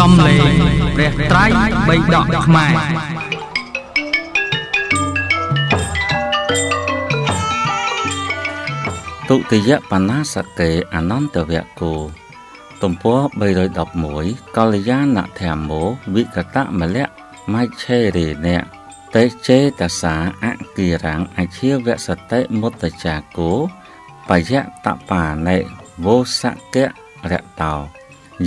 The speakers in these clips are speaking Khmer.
សំលេងព្រះត្រៃបៃដកខ្មែរទុតិយបណាសកេអនន្តវគោទំព័រ311កល្យាណធម្មោវិកតមលៈមច្ឆេរេណៈតេចេតសាអគិរੰអជាវសតិមុតចាគោបយតបានិវោសកៈរតោ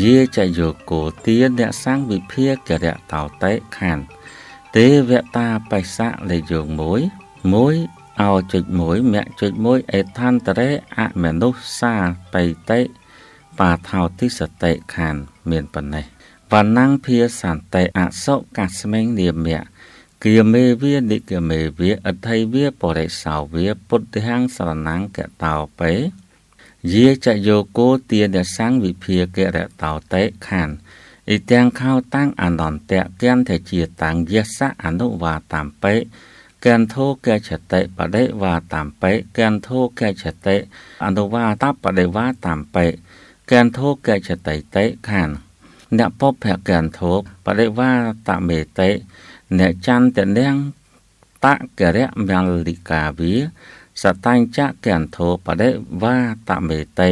យាចយោគោទានអ្នកសង្ឃវិភាគរៈតោតេខន្ធទេវតាបិសៈលេខយោង1 1អោចុច1មគ្គចុច1អេឋានតរេអមនុស្សសាបៃតេបាថោទិសតេខន្ធមានប៉ុណ្ណេះវណ្ណังភាសន្តិអសុកាស្មេងនាមៈគៀមេវានិគមេវាអថៃវាបរិសោវាពុទ្ធិហੰសរណังកតោបេយាចយោគោទានសង្ឃវិភាគរតោតេខានអ៊ីទាំងខោតាំងអនន្តៈគន្ធជាតាំងយសៈអនុវាតាមពេគន្ធោកេចតិបដិវាតាមពេគន្ធោកេចតិអនុវាតបដិវាតាមពេគន្ធោកេចតិតេខានអ្នកពភគន្ធោបដិវាតមេតេអ្នកចន្ទនាងតកៈមលិកាវីសតាញ់ចកន្ធោបដិវាតមេតិ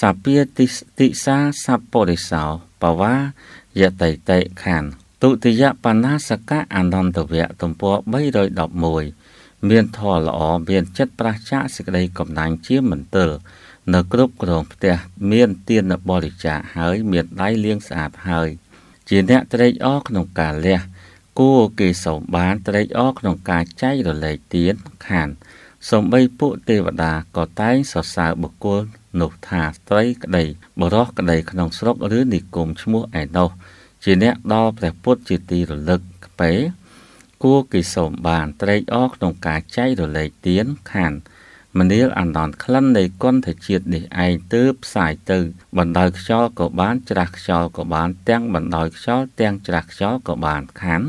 សាពាតិតិសាសពរិសោបវាយតិតិខានទុតិយបណ្ណាសកៈអនន្តវៈទំព័រ311មានធម៌ល្អមាន ចិត្តប្រះចាកសេចក្តីកំណាញ់ជាមិនទិលនៅគ្រប់គ្រងផ្ទះមាន ទានបរិច្ចាគហើយមានដៃលាងស្អាតហើយជាអ្នកត្រេកអរក្នុងការលះគួរគេសូមបានត្រេកអរក្នុងការចែករលែកទានខានសម្បីពួកទេវតាក៏តែងសរសើរបុគ្គលនោះថាស្ត្រីក្តីបរោះក្តីក្នុងស្រុក ឬនិគមឈ្មោះឯនោះជាអ្នកដល់ព្រះពុទ្ធជាទីរលឹកក្ពេគួរគេសូមបានត្រេកអរក្នុងការចែករលែកទានខានមនាលអណ្ដនក្លិននៃគុណធជាតិនេះឯងទើបផ្សាយទៅ បណ្ដោយខ្យល់ក៏បានច្រាស់ខ្យល់ក៏បាន ទាំងបណ្ដោយខ្យល់ទាំងច្រាស់ខ្យល់ក៏បានខាន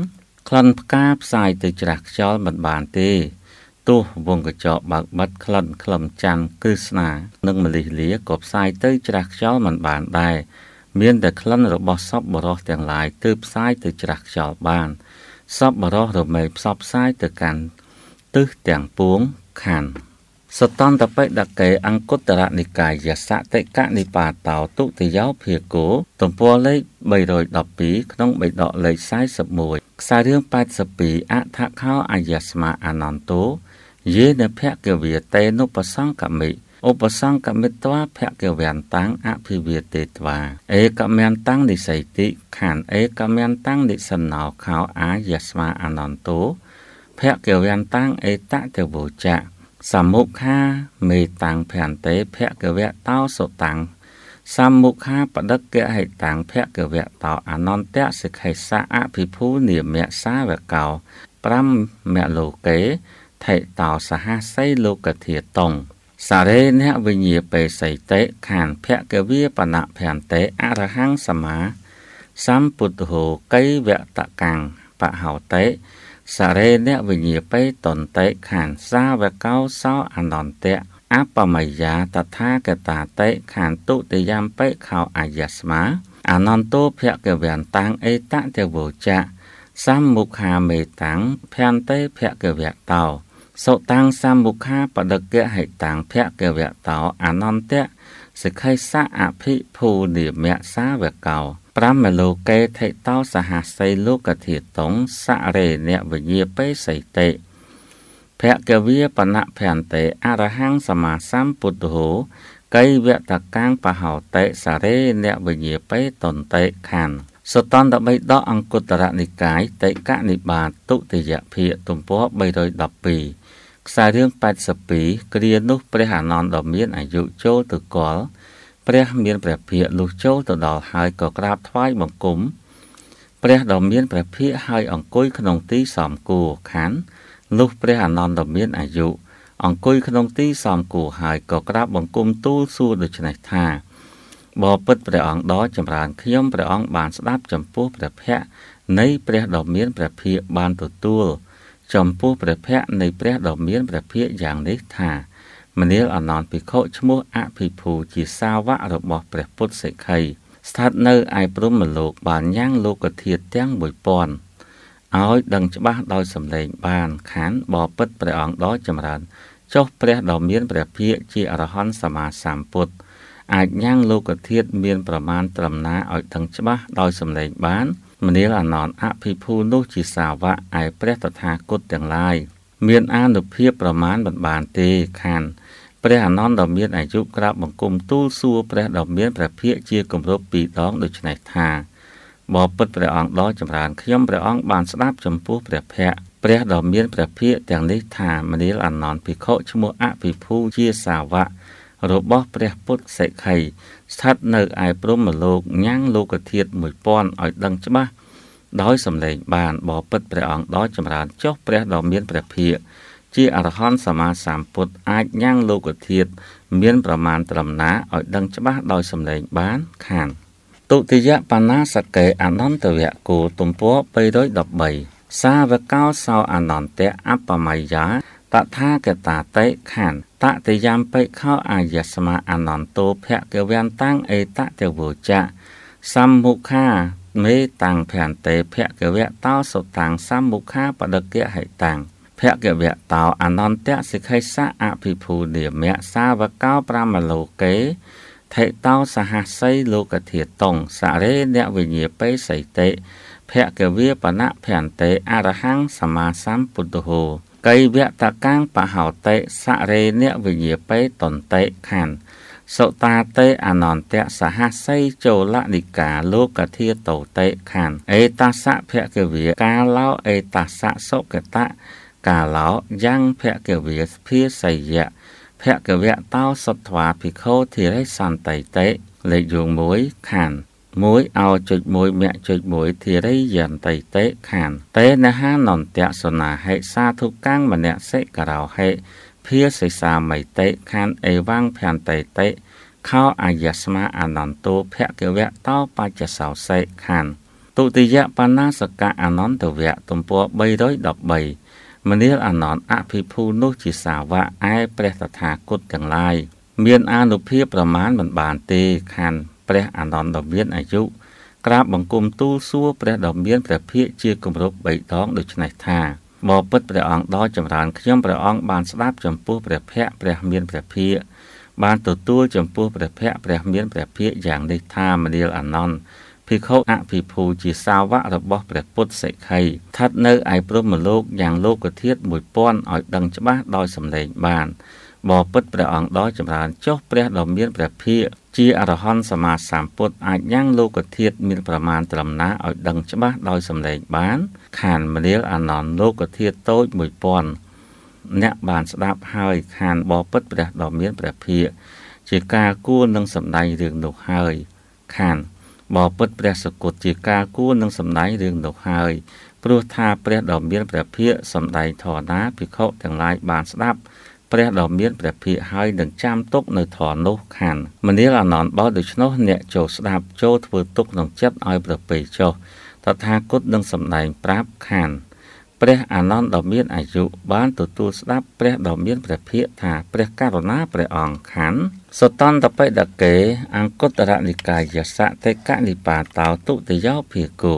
ក្លិនផ្កាផ្សាយទៅច្រាស់ខ្យល់មិនបានទេទោះវងកញ្ចក់បើកបាត់ក្លិនក្លឹមច័ន្ទគឺស្នានិងមលិះលាក៏ផ្សាយទៅច្រាស់ខ្យល់មិនបានដែរមានតែក្លិនរបស់សពបរោះទាំងឡាយទើបផ្សាយទៅច្រាស់ខ្យល់បានសពបរោះរមែងផ្សព្វផ្សាយទៅកាន់ទិសទាំងពួងខណ្ឌសតន្តបិដកេអង្គតរនិកាយសតិកនិបាតោទុតិយោភាគោទំព័រលេខ312ក្នុងបិដកលេខ41ខ្សែរឿង82អថខោអយស្មាអនន្តោយេនភគវេតេនុបសង្កមិឧបសង្កមិត្វាភគវន្តាំងអភិវេតេត្វាអេកមន្តាំងនិស័យតិខានអេកមន្តាំងនិសណោខោអាយស្មាអនន្តោភគវន្តាំងអេតតវោចៈសមុខាមេតាំងភន្តេភគវតោសុតាំងសមុខាបដិកហេតាំងភគវតោអនន្តសិក្ខេសៈអភិភូនិមៈសាវកោ5មលោកេថេតោសហសីលោកធាតុងសារេណវិញ្ញាបេសីតេខានភគវាបណភន្តេអរហង្គសម្មាសម្ពុទ្ធោកៃវតកੰបហោតេសារេណវិញ្ញាបេតន្តេខានសាវកោសោអនន្តៈអបមយាតថាកតាតេខានទុតិយំបេខោអាយស្មាអនន្តោភគវន្តាំងអេតតេវោចៈសម្មុខាមេតាំងភន្តេភគវតោសុតាំងសមុខាបដកៈហិតាំងភគវតោអនន្តៈសិក្ខិសៈអភិភូនិមៈសាវកោ ប្រមលោកេថិតោសហសីលោកធាតុងសរេនវិញ្ញាបេសីតេភគវាបណភន្តេអរហង្គសមាសម្ពុទ្ធោកៃវតកាងបហោតេសរេនវិញ្ញាបេតន្តេខណ្ឌសតន្តបិដកអង្គុត្តរនិកាយតេកនិបាទុតិយភាគទំព័រ312ខ្សែរឿង82គ្រានោះព្រះអានន្ទដ៏មានអាយុចូលទៅកលព្រះមានព្រះភិក្ខនោះចូលទៅដល់ហើយក៏ក្រាបថ្វាយបង្គំ ព្រះដ៏មានព្រះភិក្ខហើយអង្គុយក្នុងទីសមគួរខាននោះព្រះអានន្ទដ៏មានអាយុអង្គុយក្នុងទីសមគួរហើយក៏ក្រាបបង្គំទូលសួរដូច្នេះថាបបិទ្ធព្រះអង្គដ៏ចម្រើនខ្ញុំព្រះអង្គបានស្ដាប់ចំពោះព្រះភ័ក្ត្រនៃព្រះដ៏មានព្រះភិក្ខបានទទួលចំពោះព្រះភ័ក្ត្រនៃព្រះដ៏មានព្រះភិក្ខយ៉ាងនេះថា មនាលអនន្តភិក្ខុឈ្មោះអភិភូជាសាវករបស់ព្រះពុទ្ធសិក្ខី ស្ថិតនៅឯព្រំមលោកបានយ៉ាងលោកធាតុទាំង1000ឲ្យដឹងច្បាស់ដោយសម្លេងបាន ខានបបិទ្ធព្រះអង្គដ៏ចម្រើនចុះព្រះដ៏មានព្រះភិក្ខជាអរហន្តសម្មាសម្ពុទ្ធអាចញ៉ាំងលោកធាតុមានប្រមាណត្រឹមណាឲ្យដឹងច្បាស់ដោយសម្លេងបានមនាលអាណន្តអភិភូនោះជាសាវកឯព្រះតថាគតទាំងឡាយមានអានុភាពប្រមាណមិនបានទេខណ្ឌព្រះអានន្តដ៏មានអាយុក្រាបបង្គំទូលសួរ ព្រះដ៏មានព្រះភិក្ខជាគម្រប់ពីរដងដូច្នេះថាបបិទ្ធព្រះអង្គដ៏ចម្រើនខ្ញុំព្រះអង្គបានស្ដាប់ចំពោះព្រះភ័ក្ត្រព្រះដ៏មានព្រះភិក្ខទាំងនេះថាមនាលអានន្តភិក្ខុឈ្មោះអភិភូជាសាវករបស់ព្រះពុទ្ធសេខីស្ថិតនៅឯព្រំលោកញ៉ាំងលោកធាតុ1000ឲ្យដឹងច្បាស់ ដោយសម្លេងបានបបិទ្ធព្រះអង្គដ៏ចម្រើនចុះព្រះដ៏មាន ព្រះភិក្ខជាអរហន្តសម្មាសម្ពុទ្ធអាចញ៉ាំងលោកធាតុមាន ប្រមាណត្រឹមណាឲ្យដឹងច្បាស់ដោយសម្លេងបានខានទុតិយបណ្ណាសកេអនន្តវៈគោទំព័រ313សាវកោសោអនន្តៈអបមយាតថាគតាតេខន្តតិយំបេខោអាយស្មាអនន្តោភគវន្តាំងអេតតិវោចៈសម្មុខាមេតាំងភន្តេភគវតោ សុតាំងសម្មុខាបដកៈហិតាំងភគវតោអនន្តៈសិក្ខិសៈអភិភូនិមៈសាវកោប្រមលោកេថេតោសហសីលោកធាតុងសរេអ្នកវិញ្ញាបេសីតេភគវេបណៈភន្តេអរហੰសម្មាសម្ពុទ្ធោកៃវតកាង បហោតិសរេនវិញ្ញាបេតន្តិខន្ធសុតាតេអនន្តៈសហសីចូលនិកាលោកធាតោតេខន្ធអេតសៈភគិវាកាលោអេតសៈសុកតៈកាលោយ៉ាងភគិវាសភាសយៈភគវៈតោសត្វាភិក្ខុធិរិសន្តិតេលេខយោង1ខន្ធ1អោចុច1មគ្គចុច1ធារីយន្តិតេខានតេនហានន្តៈសនាហេសាធុកាំងមនសិករោហេ ភាសិសាមីតេខានអេវាំងភន្តិតេខោអាយស្មាអនន្តោភគវៈតោបច្ចសោសេខានទុតិយបណ្ណាសកៈអនន្តវៈទំព័រ313មនាលអនន្តអភិភូនោះជាសាវកឯព្រះតថាគតទាំងឡាយមានអនុភាពប្រមាណមិនបានទេខានព្រះអានន្តមានអាយុក្រាបបង្គំទូលសួរ ព្រះដ៏មានព្រះភិក្ខជាគម្រប់3ដងដូច្នេះថាបបិទ្ធព្រះអង្គដ៏ចម្រើនខ្ញុំព្រះអង្គបាន ស្ដាប់ចំពោះព្រះភ័ក្ត្រព្រះមានព្រះភិក្ខបានទទួលចំពោះព្រះភ័ក្ត្រព្រះមានព្រះភិក្ខយ៉ាងនេះថាមនាលអានន្តភិក្ខុអភិភូជាសាវករបស់ព្រះពុទ្ធសិក្ខីស្ថិតនៅឯព្រហ្មលោកយ៉ាងលោកធាតុ1000ឲ្យដឹងច្បាស់ដោយសម្លេងបានបពិតព្រះអង្គដ៏ចម្រើនចុះព្រះដ៏មានព្រះភិក្ខជាអរហន្តសម្មាសម្ពុទ្ធអាចញ៉ាំងលោកធាតុមានប្រមាណត្រឹមណាឲ្យដឹងច្បាស់ដោយសម្លេងបាន ខានមនាលអានន្ទលោកធាតុតូច1000អ្នកបានស្ដាប់ហើយខានបពិតព្រះដ៏មានព្រះភិក្ខជាការគួរនឹងសម្ដែងរឿងនោះហើយខានបពិតព្រះសកុតជាការគួរនឹងសម្ដែងរឿងនោះហើយព្រោះថាព្រះដ៏មានព្រះភិក្ខសម្ដែងធរណាភិក្ខុទាំងឡាយបានស្ដាប់ព្រះដ៏មានព្រះភិក្ខហើយនឹងចាំទុកនៅធរនោះខានមនាលអនន្តបើដូច្នោះអ្នកចូលស្ដាប់ចូលធ្វើទុកក្នុងចិត្តឲ្យប្រពៃចុះតថាគតនឹងសម្ដែងប្រាប់ខាន ព្រះអានន្តដ៏មានអាយុបានទទួលស្ដាប់ព្រះដ៏មានព្រះភិក្ខថាព្រះករុណាព្រះអង្គខានសតន្តបិដកេអង្គតរនិកាយសៈតេកនិបាតោទុតិយោភិគោ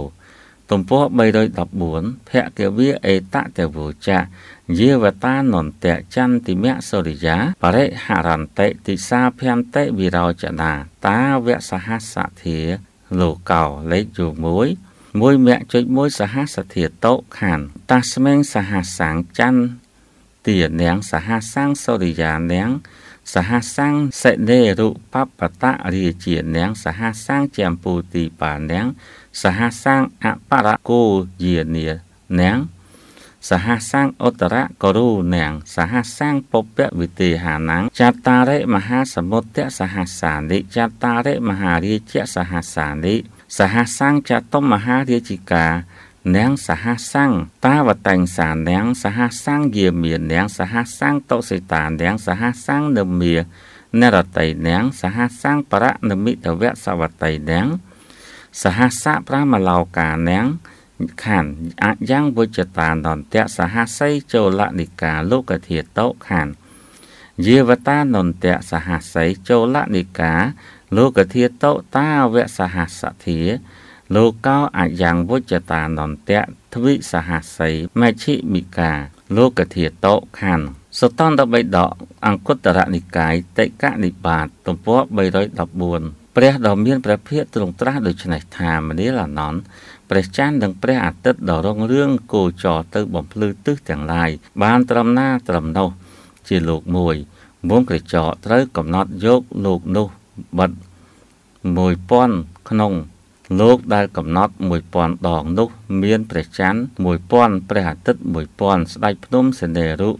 ទំព័រ314ភគវិអេតតវោចៈយាវតានន្ទចន្ទិមៈសូរិយាបរិហរន្តិទិសាភន្តិវិរោចនាតាវៈសហសធាលោកោលេខយោ1 1មគ្គចុច1សហសធាតោខានតាស្មេងសហសាងច័ន្ទទានាងសហសាងសូរិយានាងសហសង្ឃសេនេរុបបតរាជានាងសហសង្ឃជាមពូទីបានាងសហសង្ឃអបរកោយានានាងសហសង្ឃឧត្តរករូនាងសហសង្ឃពពៈវិទេហានាងចតារិមហាសមុទ្ទសហសានិចតារិមហារាជសហសានិសហសង្ឃចតុមមហារាជិកានាងសហសង្ឃតាវតេងសានាងសហសង្ឃយាមានាងសហសង្ឃតុសិតានាងសហសង្ឃនមានរតីនាងសហសង្ឃបរណមិតវៈសវតីនាងសហសៈប្រមឡោកានាងខណ្ឌអយ៉ាងវិជ្ជតានន្តៈសហស័យចូលនិកាលោកធាតោខណ្ឌយាវតានន្តៈសហស័យចូលនិកាលោកធាតោតាវៈសហសធាលោកកោ អាយ៉ាងវជ្ជតានន្ទៈទ្វិសហសីមជ្ឈិមិកាលោកធាតោខណ្ឌសតន្តបិដកអង្គតរនិកាយតិកនិបាត ទំព័រ314ព្រះដ៏មានព្រះភិយទ្រង់ត្រាស់ដូច្នេះថាមនាលអនន្តព្រះច័ន្ទនិងព្រះអាទិត្យដ៏រុងរឿងគោចរទៅ បំភ្លឺទិសទាំងឡាយ បាន ត្រឹមណាត្រឹមនោះជាលោកមួយវងក្រចកត្រូវកំណត់យកលោកនោះបិទ1000ក្នុងលោកដែលកំណត់1000ដងនោះ មានព្រះច័ន្ទ1000ព្រះអាទិត្យ1000ស្ដេចភ្នំសេនេរុ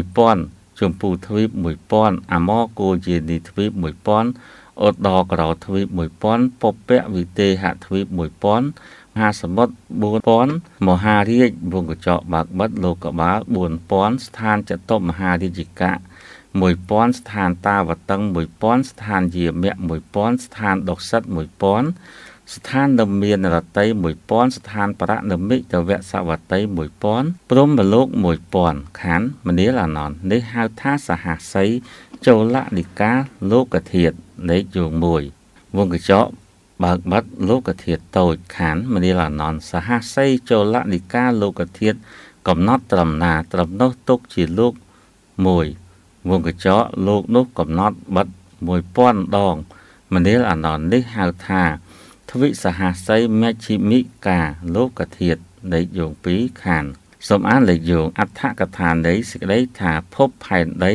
1000ជម្ពូទ្វីប1000អាម៉កូជានីទ្វីប1000អូដរក្រោទ្វីប1000ពពៈវិទេហទ្វីប1000មហាសមុទ្រ4000មហារាជវងកញ្ចក់បាក់បិទលោកបាល4000ស្ថានចតុមហារាជិកា1000ស្ថានតាវតឹង1000ស្ថានយាមៈ1000ស្ថានដុកសិត1000ស្ថានដ៏មានរតី1000ស្ថានបរណមិកវសវតី1000ព្រំប្រលោក1000ខណ្ឌមនាលអានន្ទនេះហៅថាសហស័យចូលនិកាលោកធាតុលេខយោង1វងកញ្ចក់បើកបាត់លោកធាតុតូចខណ្ឌមនាលអានន្ទសហស័យចូលនិកាលោកធាតុកំណត់ត្រឹមណាត្រឹមនោះទុកជាលោក1វងកញ្ចក់លោកនោះកំណត់បាត់1000ដងមនាលអានន្ទនេះហៅថាទ្វិសហស័យមជ្ឈិមិកាលោកធាតលេខយោង2ខានសូមអានលេខយោងអដ្ឋកថានៃសេចក្តីថាភពផែនដី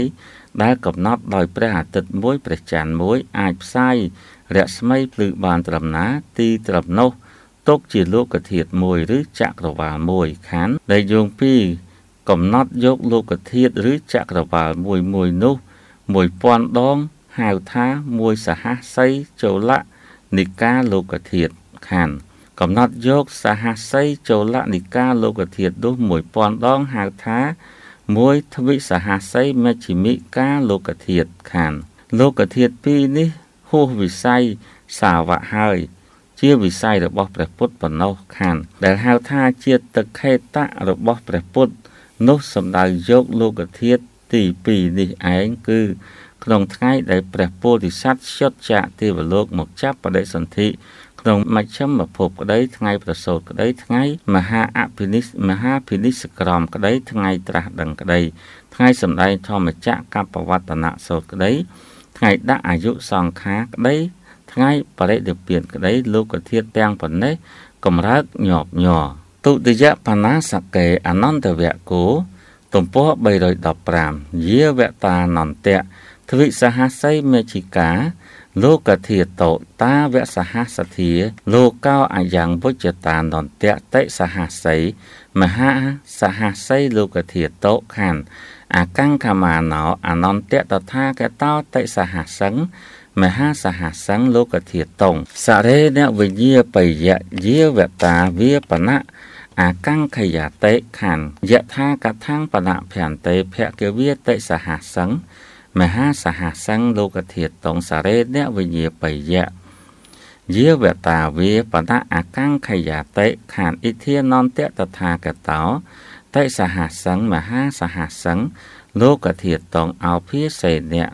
ដែលកំណត់ដោយព្រះអាទិត្យមួយព្រះច័ន្ទមួយអាចផ្សាយរស្មីភ្លឺបានត្រឹមណា ទីត្រឹមនោះទុកជាលោកធាតមួយ ឬចក្រវាលមួយខានលេខយោង2កំណត់យកលោកធាតឬចក្រវាលមួយមួយនោះ1000ដងហៅថាមួយសហស័យចោលៈនិកាលោកធាតខណ្ឌកំណត់យកសហសីចូលនិកាលោកធាតដូច1000ដងហៅថាមួយទ្វិសហសីមជ្ឈិមិកាលោកធាតខណ្ឌលោកធាតពីរនេះហួសវិស័យសាវកហើយ ជាវិស័យរបស់ព្រះពុទ្ធបំណោះខណ្ឌដែលហៅថា ជាទឹកខេតៈរបស់ព្រះពុទ្ធនោះសំដៅយកលោកធាតទី2នេះឯងគឺក្នុងថ្ងៃដែលព្រះពោធិសត្វឈុតចាកទេវលោកមកចាប់បដិសន្ធិក្នុងមជ្ឈមភពក្តីថ្ងៃប្រសូតក្តីថ្ងៃមហាអភិនិសមហាភិនិសក្រមក្តីថ្ងៃត្រាស់ដឹងក្តីថ្ងៃសម្ដែងធម្មចក្រកបវត្តនៈសូត្រក្តីថ្ងៃដាក់អាយុសង្ខារក្តីថ្ងៃបរិនិព្វានក្តីលោកធាតុទាំងប៉ុណ្ណេះកម្រើកញាប់ញ័រទុតិយបណាសកេអនន្តវៈគោទំព័រ315យាវតានន្តៈទ្វិសហសីមេជិកាលោកធាតោតាវសហសធាលោកោអាយ៉ាងវិជ្ជតានន្ទតិសហសី មហាសហសីលោកធាតោខណ្ឌអកង្ខមាណោអនន្តតថាកតោតិសហសង្ឃមហាសហសង្ឃលោកធាតុងសរេនវិជាបយៈយាវតាវាបណៈអកង្ខយតេខੰយថាកថាបណៈភន្តេភគវិតិសហសង្ឃមហាសហសង្ឃលោកធាតតងសារេអ្នកវិញ្ញាបយៈយាវតាវាបណៈអកង្ខយាតិខានអិធានន្តតថាកតោតិសហសង្ឃមហាសហសង្ឃលោកធាតតងអោភិសេអ្នក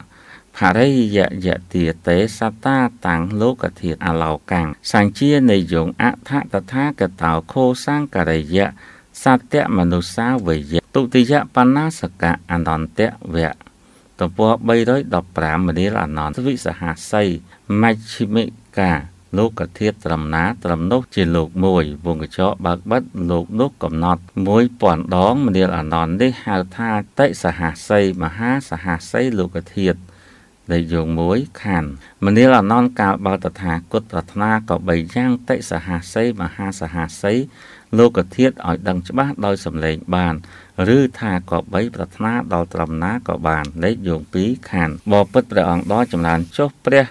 ហរិយយតិតេសតាតាំងលោកធាតអឡោកាំងសង្ជានិយងអថតថាកតោខោសង្ករិយៈសត្យមនុស្សាវយៈទុតិយបណ្ណាសកៈអន្តន្តវៈទំព័រ315មនាលអនន្តវិសហាសីមជ្ឈិមិកាលោកធាតុត្រឹមណាត្រឹមនោះ ជាលោកមួយវងកញ្ចក់បើកបិទលោកនោះកំណត់1000ដងមនាលអនន្តនេះហៅថាតិសហសីមហាសហសីលោកធាតុដែលយោងមួយខណ្ឌមនាលអនន្តកាលបើតថាគតប្រាថ្នាក៏បីយ៉ាងតិសហសីមហាសហសីលោកធាតុឲ្យដឹងច្បាស់ដោយសម្លេងបានឬថាក៏បីប្រាថ្នាដល់ត្រឹមណាក៏បានលេខយោង2ខានបបិទ្ធព្រះអង្គដ៏ចំណានចុះព្រះ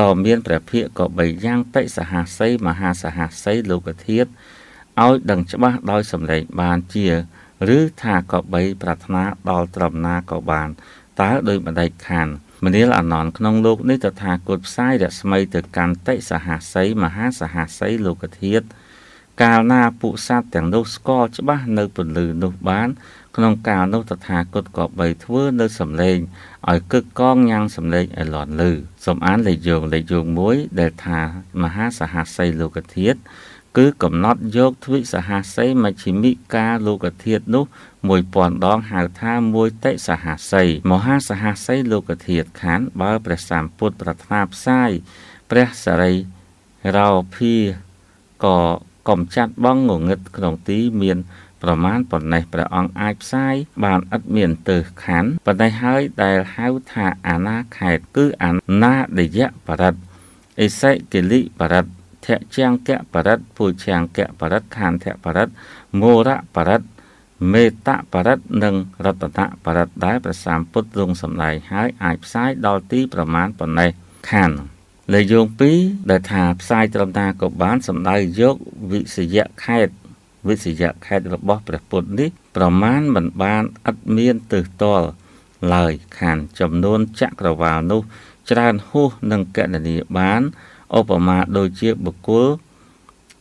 ដ៏មានព្រះភិក្ខក៏បីយ៉ាងបិសហស័យមហាសហស័យលោកធាតុឲ្យដឹងច្បាស់ដោយសម្លេងបានជា ឬថាក៏បីប្រាថ្នាដល់ត្រឹមណាក៏បានតើដោយបណ្ដេចខានមនាលអនន្តក្នុងលោកនេះតថាគតផ្សាយរស្មីទៅកាន់តិសហស័យមហាសហស័យលោកធាតុកាលណាពួកសត្វទាំងនោះស្គាល់ច្បាស់នៅពន្លឺនោះបាន ក្នុងកាលនោះតថាគតក៏បីធ្វើនៅសំឡេងឲ្យកឹកកងញ៉ាំងសំឡេងឲ្យលន់ឮសំអានលេខយោងលេខយោងមួយដែលថាមហាសហសីលោកធាតុគឺកំណត់យកទ្វិសហសីមជ្ឈិមិកាលោកធាតុនោះ1000ដងហៅថាមួយតិសហសីមហាសហសីលោកធាតុខានបើព្រះសម្ពុទ្ធប្រាថ្នាផ្សាយព្រះសរីរោភាក៏កុំចាត់បងងងឹតក្នុងទីមានប្រមាណប៉ុណ្ណេះព្រះអង្គអាចផ្សាយបានឥតមានទើសខណ្ឌប៉ុន្តែហើយដែលហៅថាអាណាខេតគឺអាណាដយៈបរិទ្ធអេសេកិលិបរិទ្ធធជាង្គៈបរិទ្ធពូជាង្គៈបរិទ្ធខានធបរិទ្ធមោរៈបរិទ្ធមេតៈបរិទ្ធនិងរតនៈបរិទ្ធដែលព្រះសម្ពុទ្ធទ្រង់សម្ដែងហើយអាចផ្សាយដល់ទីប្រមាណប៉ុណ្ណេះខណ្ឌលើយោង2ដែលថាផ្សាយត្រឹមតាក៏បានសម្ដៅយកវិសយៈខេត វិសយៈខេតរបស់ព្រះពុទ្ធនេះប្រមាណមិនបានឥតមានទិសតល់ឡើយខានចំនួនចក្រវាលនោះ ច្រើនហួសនឹងកណនីបានឧបមាដូចជាបុគ្គល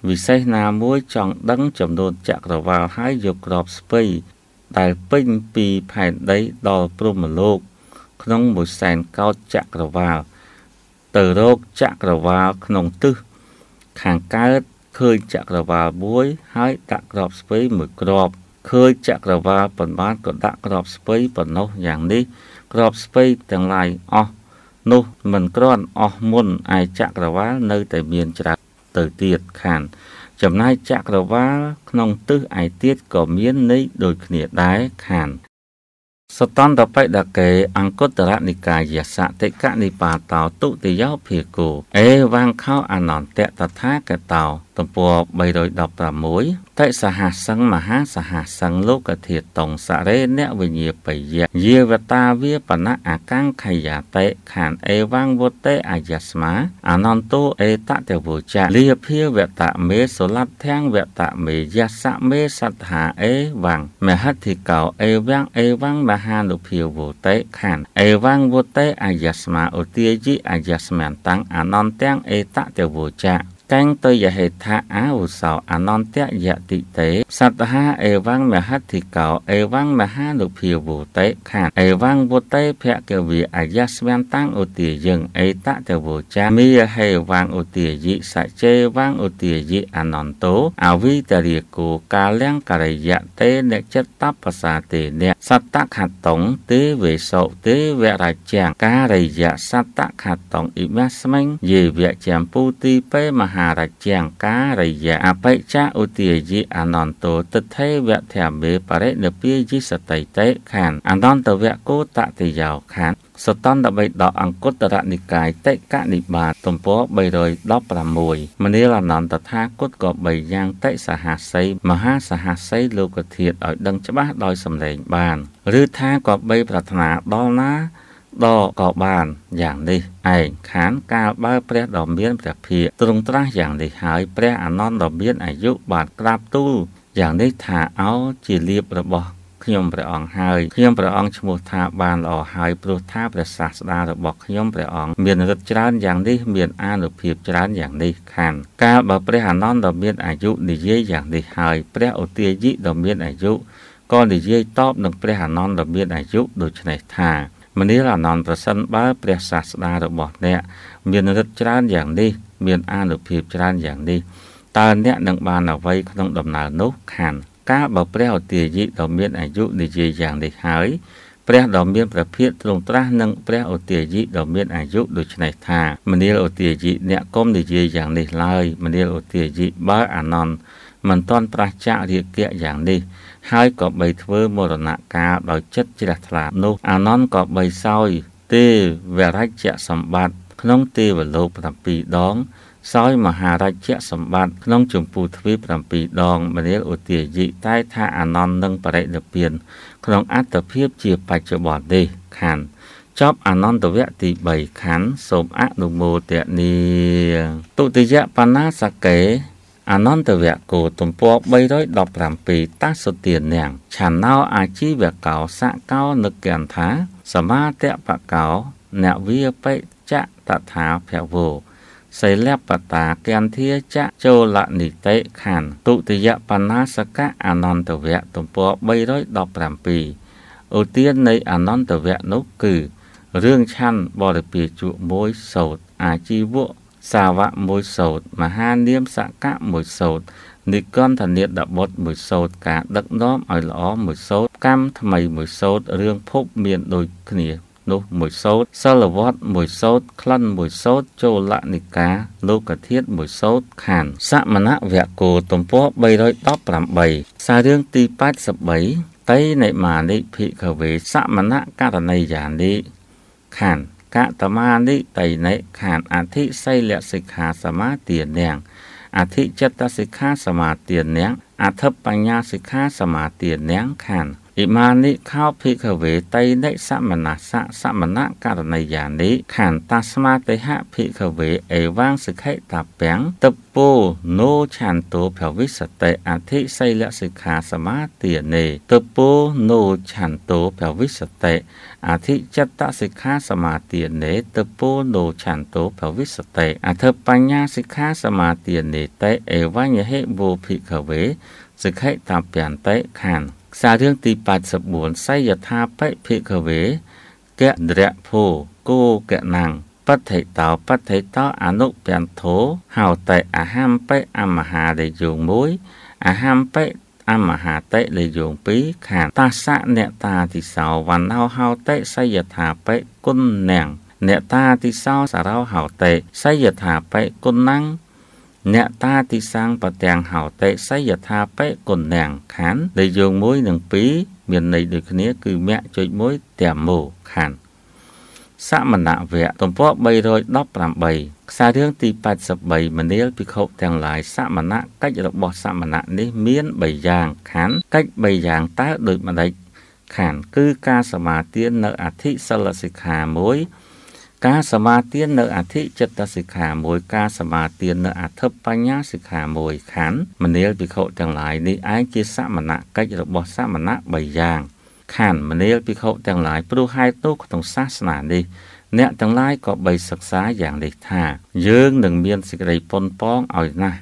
វិសេសណាមួយចង់ដឹងចំនួនចក្រវាលហើយយកក្របស្ពៃដែលពេញពីផែនដីដល់ព្រហ្មលោក ក្នុងមួយសែនកោតចក្រវាលទៅរកចក្រវាលក្នុងទិសខាងកើតឃើញចក្រវាលមួយហើយដាក់ក្របស្ពៃមួយក្របឃើញចក្រវាលប៉ុន្មានក៏ដាក់ក្របស្ពៃប៉ុណ្ណោះយ៉ាងនេះ ក្របស្ពៃទាំងឡាយអស់នោះមិនក្រាន់អស់មុនឯចក្រវាលនៅតែមានច្រើនទៅទៀតខាន ចំណែកចក្រវាលក្នុងទិសឯទៀតក៏មានន័យដូចគ្នាដែរខានសតន្តបិដកេអង្គតរនិកាយសតិកនិបាតោទុតិយោភិគោអេវង្ខោអនន្តតថាកតោទំព័រ316តិសហសង្ឃមហាសហសង្ឃលោកធាតុតងសរេអ្នកវិញ្ញាបយៈយាវតាវាបណៈអកង្ខយាតេខានអេវាំងវតេអយស្មា អនន្តោអេតតវចៈលាភិវតមេសុលដ្ឋាំងវតមេយសមេសត្ថាអេវាំងមហតិកោ អេវាំងអេវាំងមហានុភាវតេខានអេវាំងវតេអយស្មាឧទាយិអយស្មានតាំងអនន្តាំងអេតតវចៈកេងទុយហេដ្ឋាអោសោអនន្តយតិទេសតហាអេវੰមហតិកោអេវੰមហានុភាវតេខានអេវੰវតេភគវិអយស្វន្តាំងឧទាយឹងអេតតវចាមីហេវੰឧទាយិសជេវੰឧទាយិអនន្តោអវិតរិកោកាលំករិយតេអ្នកចិត្តតបសាទេអ្នកសតខតងទេវេសោទេវរជាការិយសតខតងអ៊ីមាស្មិញយេវៈចំពុទីពេមហាហារជាង្ការិយៈអបិច្ចាឧទាយិអនន្តោទិដ្ឋេវៈធម្មេបរិនិព្វាយិសតិតេខានអនន្តវៈគោតតិយោខានសតន្តបិដកអង្គតរនិកាយតិកនិបាតទំព័រ316មនាលអនន្តថាគតក៏បីយ៉ាងតិសហស័យមហាសហស័យលោកធាតុឲ្យដឹងច្បាស់ដោយសម្លេងបាន ឬថាក៏បីប្រាថ្នាដល់ណាដ៏ក៏បានយ៉ាងនេះឯងខានកាលបើ ព្រះដ៏មានព្រះភិយទ្រង់ត្រាស់យ៉ាងនេះហើយព្រះអានន្តដ៏មានអាយុបានក្រាបទូលយ៉ាងនេះថាអោជាលៀបរបស់ខ្ញុំព្រះអង្គហើយខ្ញុំព្រះអង្គឈ្មោះថាបានល្អហើយព្រោះថាព្រះសាស្តារបស់ខ្ញុំព្រះអង្គមានឫទ្ធិច្រើនយ៉ាងនេះមានអានុភាពច្រើនយ៉ាងនេះខានកាលបើព្រះអានន្ទដ៏មានអាយុនិយាយយ៉ាងនេះហើយ ព្រះឧទាយិដ៏មានអាយុក៏និយាយតបនឹងព្រះអានន្ទដ៏មានអាយុដូច្នេះថាមនាលអានន្តប្រសិនបើព្រះសាស្តារបស់អ្នក មានរិទ្ធច្រើនយ៉ាងនេះមានអានុភាពច្រើនយ៉ាងនេះតើអ្នកនឹងបានអ្វីក្នុងដំណើរនោះ ខាន កាលបើព្រះអទាយិដ៏មានអាយុនិយាយយ៉ាងនេះហើយព្រះដ៏មានប្រភិយទ្រង់ត្រាស់និងព្រះអទាយិដ៏មានអាយុដូច្នេះថាមនាលអទាយិអ្នកកុំនិយាយយ៉ាងនេះឡើយ មនាលអទាយិបើអានន្តមិនតន់ប្រះចាករាគៈយ៉ាងនេះហើយក៏បីធ្វើមរណកាលដោយចិត្តជ្រះថ្លានោះ អានន្តក៏បីសោយ ទេវរជ្ជសម្បត្តិក្នុងទេវលោក7ដងសោយមហារាជសម្បត្តិក្នុងចម្ពោះទ្វីប7ដង មនាលឧទាយិតែថាអានន្តនិងបរិនិព្វានក្នុងអត្តភាពជាបច្ចុប្បន្ននេះខណ្ឌចប់អនន្តវគ្គទី3ខណ្ឌសូមអនុមោទនាទុតិយបណ្ណាសកេអនន្តវគោទំព័រ317តាសទានាំងឆាណោអាជីវកោសកោនិកន្ថាសមាតបកោអ្នកវាបេចតថាភវោសីលបតាគន្ធាចចូលនិតិខណ្ឌទុតិយបណ្ណាសកៈអនន្តវៈទំព័រ317ឧទាននៃអនន្តវៈនោះគឺរឿងឆាន់បរិពាជក់មួយសោតអាជីវៈសាវកមួយសោតមហានាមសកៈមួយសោតនិកន្ធនាតដបុតមួយសោតការដឹកនាំឲ្យល្អមួយសោតកម្មថ្មីមួយសោតរឿងភពមាន ដូច គ្នានោះមួយសោតសិលវត្តមួយសោតក្លិនមួយសោតចូលនិកាលោកធាតមួយសោតខានសមណវគោទំព័រ318ខ្សែរឿងទី83តៃនៃមានិភិកវេសមណករណីយានិខានកតមានិតៃនិខានអធិសីលសិក្ខាសមាទានាងអធិចិត្តសិក្ខាសមាទានាងអធិបញ្ញាសិក្ខាសមាទានាងខានអ៊ីម៉ានិខោភិក្ខវេតៃនិសមណសៈសមណករណីយានិខន្តាស្មាតិហភិក្ខវេអេវាងសិក្ខិតាពាំងតពោណូឆានតោភវិសតេអធិសីលសិក្ខាសមាទានេតពោណូឆានតោភវិសតេអធិចត្តសិក្ខាសមាទានេតពោណូឆានតោភវិសតេអធិបញ្ញាសិក្ខាសមាទានេតេអេវញ្ញហេវោភិក្ខវេសិក្ខិតាពាំងតេខានខ្សែរឿងទី84សយថាបិភិកវេកណ្រៈភោគោកណាំងបដ្ឋិតោបដ្ឋិតោអនុពន្ធោហោតេអហំបិអមហាដែលយោង1អហំបិអមហាតេដែលយោង2ខានតាសៈអ្នកតាទីសោវណ្ណោហោតេសយថាបិគុណណាំងអ្នកតាទីសោសារោហោតេសយថាបិគុណណាំងអ្នកតាទីសាំងបទាំងហោតិសយថាបេគុណនាងខណ្ឌដែលយើងមួយនិងពីរមានន័យដូចគ្នា គឺមគ្គចុចមួយទាំងមោខណ្ឌសមណវៈទំព័រ318ខ្សែរឿងទី83មនាលភិក្ខុទាំងឡាយសមណកិច្ចរបស់សមណនេះមាន3យ៉ាងខណ្ឌកិច្ច3យ៉ាងតើដូចម្ដេចខណ្ឌគឺការសមាទាននៅអធិសិលសិក្ខា1ការសមាទាននៅអធិចិត្តសិក្ខាមួយការសមាទាននៅអធិបញ្ញាសិក្ខាមួយខណ្ឌមនាលភិក្ខុទាំងឡាយនេះឯងជាសមណកិច្ចរបស់សមណៈ3យ៉ាងខណ្ឌមនាលភិក្ខុទាំងឡាយព្រោះហេតុនោះក្នុងសាសនានេះ អ្នកទាំងឡាយក៏បីសិក្សាយ៉ាងនេះថាយើងនឹងមានសេចក្តីប៉ុនប៉ងឲ្យណាស់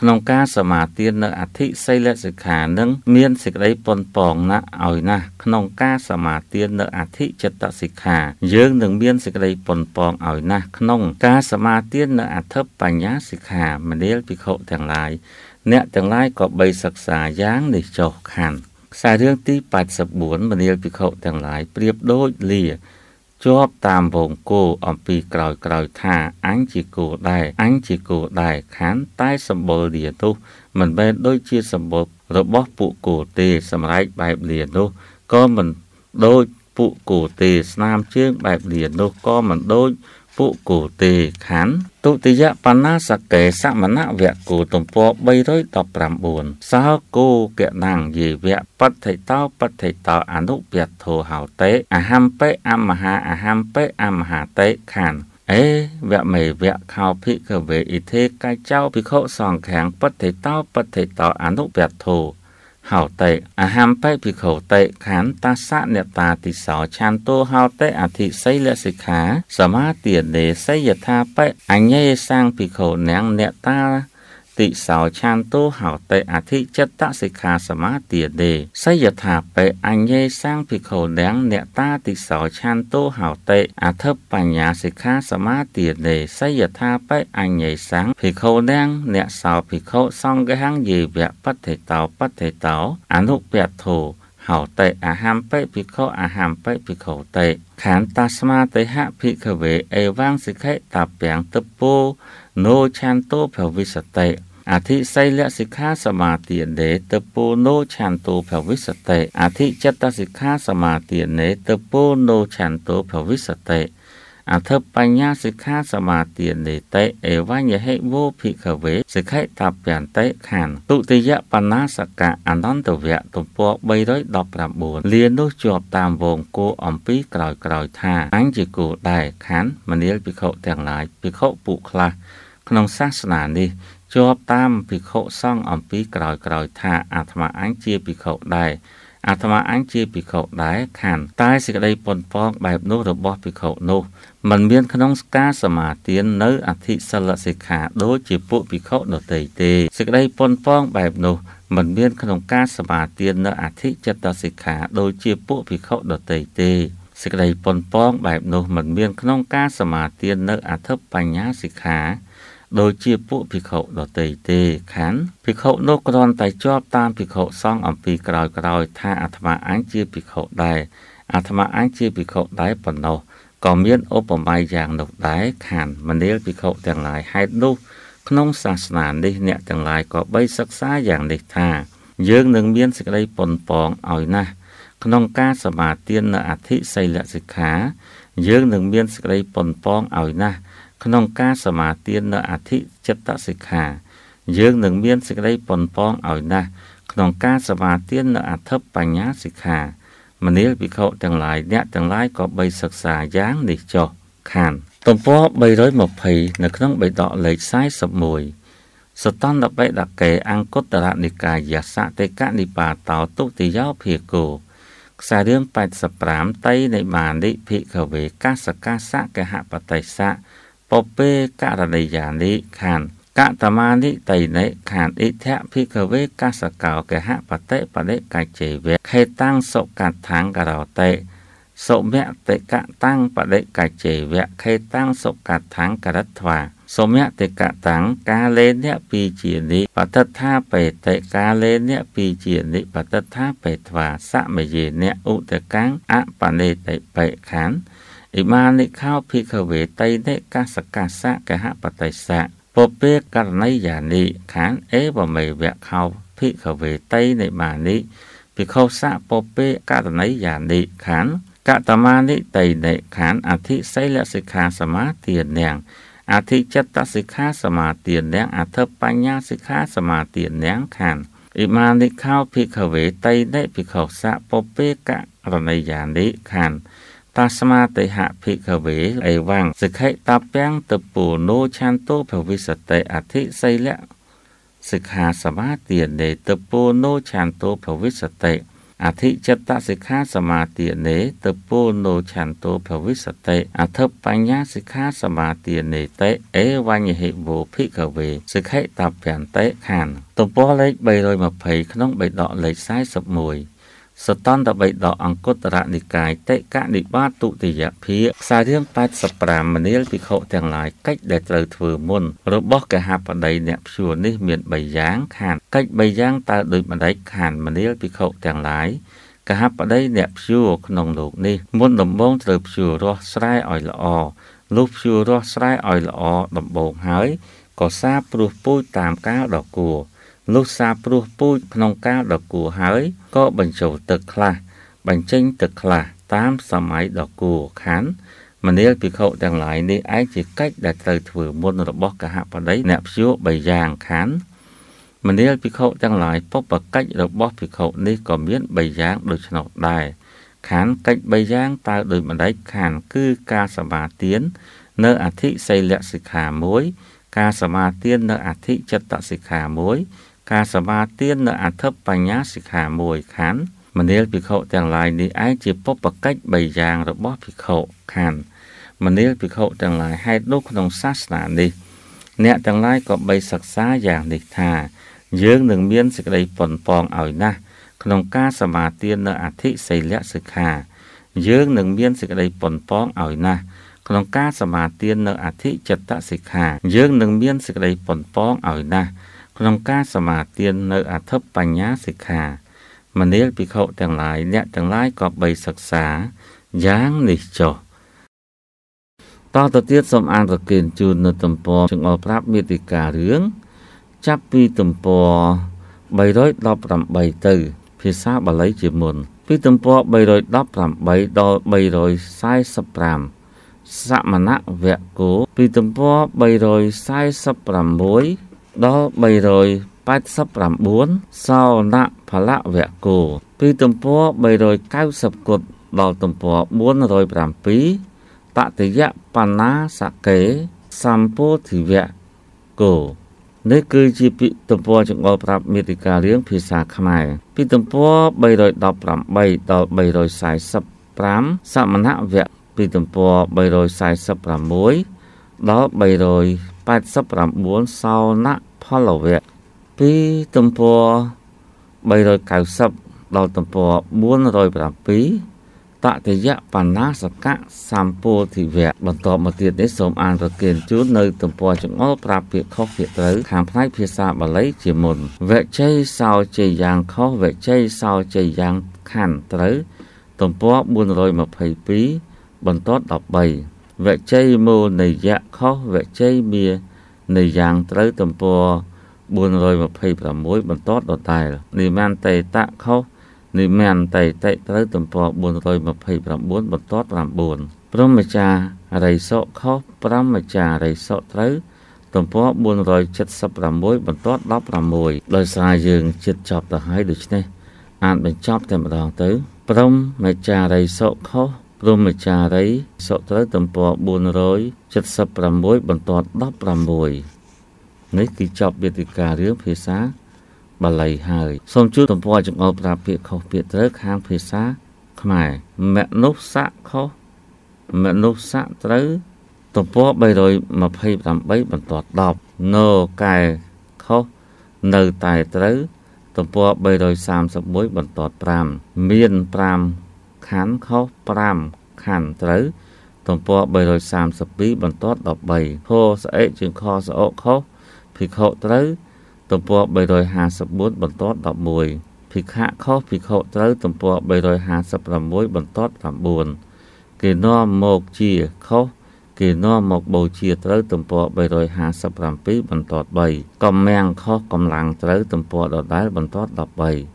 ក្នុងការសមាទាននៅអធិសីលសិក្ខានឹងមានសេចក្តីប៉ុនប៉ងណាស់ឲ្យណាស់ក្នុង ការសមាទាននៅអធិចិត្តសិក្ខាយើងនឹងមានសេចក្តីប៉ុនប៉ងឲ្យណាស់ក្នុងការសមាទាននៅអធិបញ្ញាសិក្ខាមនាលភិក្ខុទាំងឡាយ អ្នកទាំងឡាយក៏បីសិក្សាយ៉ាងនេះចុះខណ្ឌខ្សែរឿងទី84មនាលភិក្ខុទាំងឡាយប្រៀបដូចលាជាប់តាមវងគោអំពីក្រោយក្រោយថាអញជាគោដែរអញជាគោដែរខាន តែសម្បល់លានោះមិនមែនដូចជាសម្បល់របស់ពួកគោទេសម្រាប់បែបលានោះក៏មិនដូចពួកគោទេស្នាមជើង បែបលានោះក៏មិនដូច ពួកគោទេខានទុតិយបណ្ណាសកេសមណវៈគូទំព័រ319សោគូកណាំងយេវៈបដ្ឋិតោបដ្ឋិតោអនុពធោហោតេអហំបេអមហាអហំបេអមហាតេខានអេវៈមេវៈខោភិកវេអ៊ីទេកាយចោភិក្ខុសង្ឃាំងបដ្ឋិតោបដ្ឋិតោអនុពធោหาเตะอาหามไปพิเขาเตะขันตาสะเนตาติสาวชันโตหาเตะอาทิไซเลสิกขาสมาเตียนเดไซยธาไปอัญเยสร้างพิเขาแนงเนตาติสาวชานโตหาเตอธิจตะสิกขาสมาเตียเดสยถาเปอัญเยสร้างพิโคุแดงเนตาติสาวชานโตหาเตอัทปัญญาสิกขาสมาเตียเดสยถาเปอัญเยสร้างพิโคุแดงเนสาวพิโคสองกหังเยเวปัตเถตาปัตเถตาอนุเปียโทหาเตอาหามเปพิโคอาหามเปพิโคเตขันตาสมาเตหะพิกเวเอวังสิกขตาเปียงตปูโนชันโตภวิสติអធិសីលសិក្ខាសមាទានេតពោណោឆន្ទោភវិសតិអធិចិត្តសិក្ខាសមាទានេតពោណោឆន្ទោភវិសតិអធិបញ្ញាសិក្ខាសមាទានេតេអេវញ្ញហេវោភិក្ខវេសិក្ខតប្យន្តិខណ្ឌទុតិយបណាសកៈអនន្តវៈទំព័រ319លានោះជាប់តាមវងគោអំពីក្រោយក្រោយថាអញ្ញជាគោដែរខណ្ឌមនាលភិក្ខុទាំងឡាយភិក្ខុពួកខ្លះក្នុងសាសនានេះជាប់តាមភិក្ខុសង្ឃអំពីក្រោយក្រោយថាអាត្មាអញជាភិក្ខុដែរអាត្មាអញជាភិក្ខុដែរខានតែសេចក្តីប៉ុនប៉ងបែបនោះរបស់ភិក្ខុនោះมันមានក្នុងការសមាទាននៅអធិសិលសិក្ខាដូចជាពួកភិក្ខុដទៃទេសេចក្តីប៉ុនប៉ងបែបនោះมันមានក្នុងការសមាទាននៅអធិចិត្តសិក្ខាដូចជាពួកភិក្ខុដទៃទេសេចក្តីប៉ុនប៉ងបែបនោះมันមានក្នុងការសមាទាននៅអធិបញ្ញាសិក្ខាដូចជាពួកភិក្ខុដទៃទេខណ្ឌភិក្ខុនោះគ្រាន់តែជាប់តាមភិក្ខុសង្ឃអំពីក្រោយក្រោយថាអាត្មាអញជាភិក្ខុដែរអាត្មាអញជាភិក្ខុដែរប៉ុណ្ណោះក៏មានឧបមាយ៉ាងនោះដែរខណ្ឌមនាលភិក្ខុទាំងឡាយហេតុនោះ ក្នុងសាសនានេះអ្នកទាំងឡាយក៏បីសិក្សាយ៉ាងនេះថាយើងនឹងមានសេចក្តីប៉ុនប៉ងឲ្យណាស់ក្នុងការសមាទាននៅអធិសីលសិក្ខាយើងនឹងមានសេចក្តីប៉ុនប៉ងឲ្យណាស់ក្នុងការសមាទាននៅអធិចិត្តសិក្ខា យើងនឹងមានសេចក្តីប៉ុនប៉ងឲ្យណាស់ក្នុងការសមាទាននៅអធិបញ្ញាសិក្ខាមនាលភិក្ខុទាំងឡាយអ្នកទាំងឡាយក៏បីសិក្សាយ៉ាងនេះចុះខានទំព័រ320នៅក្នុងបេដកលេខ41សតន្តបេដកេអង្គតរនិកាយសតិកនិបាតោទុតិយោភិគោខ្សែរឿង85តៃនៃបានិភិក្ខវេកាសកាសកហបតិសៈពពេករណីយានិខានកតមានិតៃនិខានអិធភិកវេកសកោកហបតិបដិកច្ចេវៈខេតាំងសុកថាំងករតេសុមៈតិកតាំងបដិកច្ចេវៈខេតាំងសុកថាំងករត្វាសុមៈតិកតាំងកាលេនៈពីជានិបតថាបេតិកាលេនៈពីជានិបតថាបេត្វាសមយេនៈឧតកាំងអបនេតិបេខានអ៊ីម៉ានិខោភិក្ខវេតៃនិកាសកាសៈកហបតៃសៈពពេករណីយានិខានអេវមេវៈខោភិក្ខវេតៃនិម៉ានិភិក្ខុសៈពពេករណីយានិខានកតមានិតៃនិខានអធិសីលសិក្ខាសមាទានាំងអធិចិត្តសិក្ខាសមាទានាំងអធិបញ្ញាសិក្ខាសមាទានាំងខានអ៊ីម៉ានិខោភិក្ខវេតៃនិភិក្ខុសៈពពេករណីយានិខានតាស្មាតិហភិក្ខវេអេវ៉ាំងសិក្ខិតពាំងតពូណូឆានតោភវិសតិអធិសីលៈសិក្ខាសមាទានេតពូណូឆានតោភវិសតិអធិចិត្តសិក្ខាសមាទានេតពូណូឆានតោភវិសតិអធិបញ្ញាសិក្ខាសមាទានេតេអេវញ្ញហិវោភិក្ខវេសិក្ខិតពាំងតេខានទំព័រលេខ320ក្នុងបេដកលេខ41សតន្តបិដកអង្គតរនិកាយតិកនិបាតុតិយភាខ្សែរឿង85មនាលភិក្ខុទាំងឡាយកិច្ចដែលត្រូវធ្វើមុន របស់កហបតីអ្នកភួរនេះមាន3យ៉ាង ខានកិច្ច3យ៉ាងតើដូចម្ដេចខានមនាលភិក្ខុទាំងឡាយកហបតីអ្នកភួរក្នុងលោកនេះ មុនដំបូងត្រូវភួររាស់ស្រែឲ្យល្អលុះភួររាស់ស្រែឲ្យល្អដំបូងហើយក៏សាព្រោះពូជតាមកាលដ៏គួរលុះសាព្រោះពូជក្នុងកាលដ៏គួរហើយក៏បញ្ចូលទឹកខ្លះបញ្ចេញទឹកខ្លះតាមសម័យដ៏គួរខានមនាលភិក្ខុទាំងឡាយនេះឯងជាកិច្ចដែលត្រូវធ្វើមុនរបស់កហបតីអ្នកព្យួរ៣យ៉ាងខានមនាលភិក្ខុទាំងឡាយពុបកិច្ចរបស់ភិក្ខុនេះក៏មាន៣យ៉ាងដូច្នោះដែរខានកិច្ច៣យ៉ាងតើដោយម្ដេចខានគឺការសមាទាននៅអធិសីលសិក្ខា1ការសមាទាននៅអធិចិត្តសិក្ខា1ការសមាទាននៅអធិបញ្ញាសិក្ខាមួយខណ្ឌមនាលភិក្ខុទាំងឡាយនេះឯងជាពុព្វកិច្ច3យ៉ាងរបស់ភិក្ខុខណ្ឌមនាលភិក្ខុទាំងឡាយហេតុនោះក្នុងសាសនានេះអ្នកទាំងឡាយក៏បីសិក្សាយ៉ាងនេះថា យើងនឹងមានសេចក្តីប៉ុនប៉ងឲ្យណាស់ក្នុងការសមាទាននៅអធិសីលៈសិក្ខាយើងនឹងមានសេចក្តីប៉ុនប៉ងឲ្យណាស់ក្នុងការសមាទាននៅអធិចិត្តសិក្ខា យើងនឹងមានសេចក្តីប៉ុនប៉ងឲ្យណាស់ក្នុងការសមាទាននៅអធិបបញ្ញាសិក្ខា មនាលភិក្ខុទាំងឡាយអ្នកទាំងឡាយក៏បីសិក្សាយ៉ាងនេះចុះតទៅទៀតសូមអានប្រគិនជូននៅទំព័រចង្អុលប្រាប់មេតិការរឿងចាប់ពីទំព័រ318ទៅ ភាសាបាលីជាមុន ពីទំព័រ318ដល់345សមណៈវគ្គពីទំព័រ346ដល់389សោណផលវៈគោពីទំព័រ390គត់ដល់ទំព័រ407បតិយបណ្ណាសកេសម្ពោធិវៈគោនេះគឺជាពីទំព័រចង្អុលប្រាប់មេតិការៀងភាសាខ្មែរពីទំព័រ318ដល់345សមណវៈពីទំព័រ346ដល់3 89សោណផលវៈពីទំព័រ390ដល់ទំព័រ407តតយបណ្ណាសកៈសម្ពោធិវៈបន្តមកទៀតនេះសូមអានប្រគិនជូននៅទំព័រចង្អុលប្រាប់ពាក្យខុសពាក្យត្រូវខាងផ្នែកភាសាបាលី ជាមុនវជ័យសោជ័យយ៉ាងខុសវជ័យសោជ័យយ៉ាងខណ្ឌត្រូវទំព័រ422បន្ទាត់13វជ័យមូលនិយៈខុសវជ័យមានិយ៉ាងត្រូវទំព័រ426បន្ទាត់ដដែលនិមន្តេតៈខុសនិមន្តេតិត្រូវទំព័រ429បន្ទាត់9ព្រមចារិសុខុសព្រមចារិសុត្រូវទំព័រ476បន្ទាត់16ដោយសារយើងជិតចប់ទៅហើយដូច្នេះអាចបញ្ចប់តែម្ដងទៅព្រមមេចារិសុខុសព្រមចារីសុត្រូវទំព័រ476បន្ទាត់16នេះគឺចប់វេទិការឿងភាសាបាលីហើយសូមជួយទំព័រចង្អុលប្រាប់ពាក្យខុសពាក្យត្រូវខាងភាសាខ្មែរមនុស្សស័កខុសមនុស្សស័កត្រូវទំព័រ328បន្ទាត់10នៅកែខុសនៅតែត្រូវទំព័រ331បន្ទាត់5មាន5ខណ្ឌខុស5ខណ្ឌត្រូវ ទំព័រ332បន្ទាត់13ហោសអិជាងខសអខុសភិក្ខុត្រូវ ទំព័រ354បន្ទាត់11ភិក្ខៈខុសភិក្ខុត្រូវទំព័រ356បន្ទាត់9គេនាំមកជាខុសគេនាំមកបូជាត្រូវទំព័រ357បន្ទាត់3កម្មាំងខុសកម្លាំងត្រូវ ទំព័រដដែលបន្ទាត់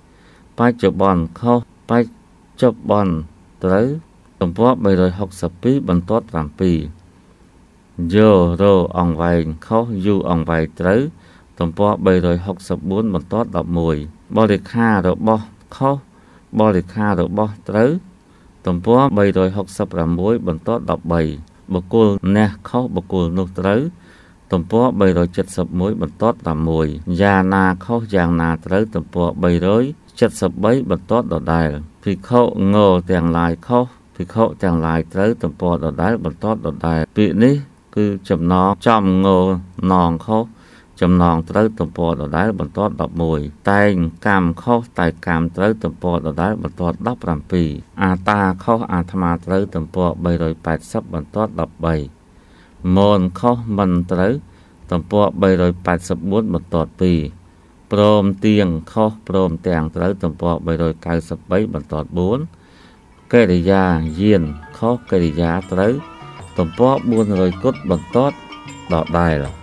13បច្ចុប្បន្នខុសបច្ចចប់បនត្រូវទំព័រ362បន្ទាត់7យោរោអង្វែងខុសយូអង្វែងត្រូវទំព័រ364បន្ទាត់11បរិខារបស់ខុសបរិខារបស់ត្រូវទំព័រ366បន្ទាត់13បុគ្គលអ្នកខុសបុគ្គលនោះត្រូវទំព័រ371បន្ទាត់11យ៉ាងណាខុសយ៉ាងណាត្រូវទំព័រ300 73បន្ទាត់ដដែលភិក្ខុងទាំងឡាយខុសភិក្ខុទាំងឡាយត្រូវទំព័រដដែលបន្ទាត់ដដែលពាក្យនេះ គឺចំណងចំងណងខុសចំណងត្រូវទំព័រដដែលបន្ទាត់11តែងកម្មខុសតែកម្មត្រូវ ទំព័រដដែលបន្ទាត់17អាតាខុសអាត្មាត្រូវទំព័រ380បន្ទាត់13មនខុសមិនត្រូវទំព័រ384បន្ទាត់2ព្រមទៀងខុសព្រមទាំងត្រូវទំព័រ393បន្ទាត់4កិរិយាយានខុសកិរិយាត្រូវទំព័រ400គត់បន្ទាត់ដល់ដែរ